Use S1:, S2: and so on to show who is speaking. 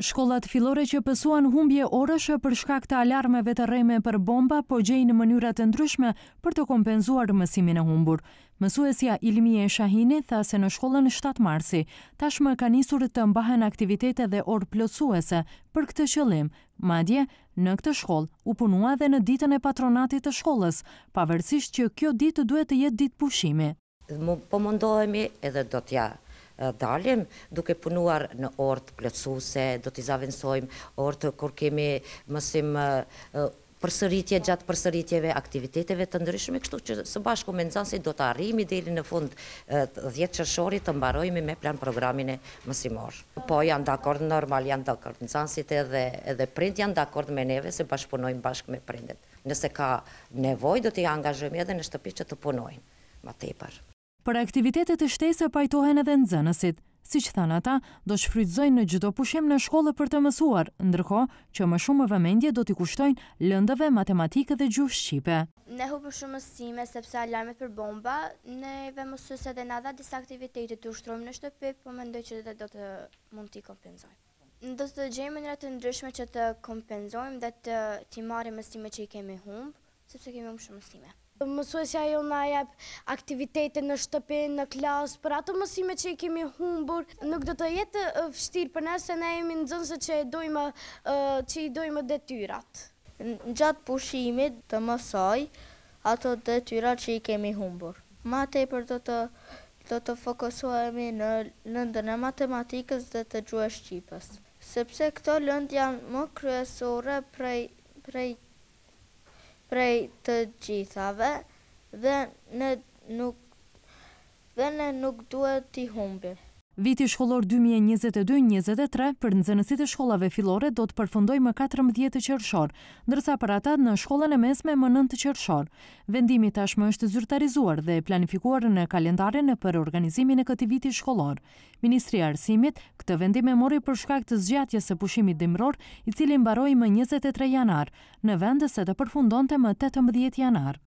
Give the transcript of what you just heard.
S1: Shkollat filore që pësuan humbje orëshë për shkak të alarmeve të rejme për bomba, po gjejnë në mënyrat të ndryshme për të kompenzuar mësimin e humbur. Mësuesja Ilmi e Shahini tha se në shkollën 7 marsi, tashmë ka njësur të mbahen aktivitete dhe orë plotësuese për këtë qëllim. Madje, në këtë shkollë u punua dhe në ditën e patronatit të shkollës, pavërsisht që kjo ditë duhet të jetë ditë pushimi.
S2: Po mundohemi edhe do t'ja dalim duke punuar në orë plëtsuse, do t'i zavendsojmë orë kur kemi mësim përsëritje, gjatë përsëritjeve, aktiviteteve të ndryshme, kështu që së bashku me nëzansi do të arrimi deli në fund 10 qërshori të mbarojmi me plan programin e mësimor. Po janë dakord normal, janë dakord nëzansit edhe prind janë dakord me neve se bashkëpunojmë bashkë me prindet. Nëse ka nevoj, do t'i angazhëm edhe në shtëpi që të punojnë, ma tepër
S1: për aktivitetet e shtese pajtohen edhe në zënësit. Si që thanë ata, do shfrytëzojnë në gjitho pushim në shkollë për të mësuar, ndërko që më shumë vëmendje do t'i kushtojnë lëndëve matematikë dhe gjuhë Shqipe.
S3: Ne hu për shumë mësime, sepse alarmet për bomba, ne ve mësus edhe dha disa aktivitetit të ushtrojmë në shtëpi, po më ndoj që dhe do të
S4: mund t'i kompenzojmë.
S3: Në do të gjejmë në ratë ndryshme që të kompenzojmë dhe të ti marim mësime që i kemi humbë, sepse kemi më shumë mësime.
S4: Mësuesja jo në ajep aktivitete në shtëpin, në klasë, për ato mësime që i kemi humbur, nuk do të jetë fështirë për nëse ne jemi në zënëse që i dojmë, që i dojmë detyrat.
S5: Në gjatë pushimit të mësoj, ato detyrat që i kemi humbur. Ma te për do të, do të fokusohemi në lëndën e matematikës dhe të gjuhë Shqipës. Sepse këto lëndë janë më kryesore prej prej të gjithave dhe ne nuk, dhe ne nuk duhet t'i humbim.
S1: Viti shkollor 2022-2023 për nëzënësit e shkollave filore do të përfundoj më 14 të qërëshor, nërsa për ata në shkollën e mesme më 9 të qërëshor. Vendimi tashmë është zyrtarizuar dhe planifikuar në kalendarin e për organizimin e këti viti shkollor. Ministri Arsimit këtë vendime mori për shkak të zgjatje se pushimit dimror i cilin baroj më 23 janar, në vendës e të përfundon të më 18 janar.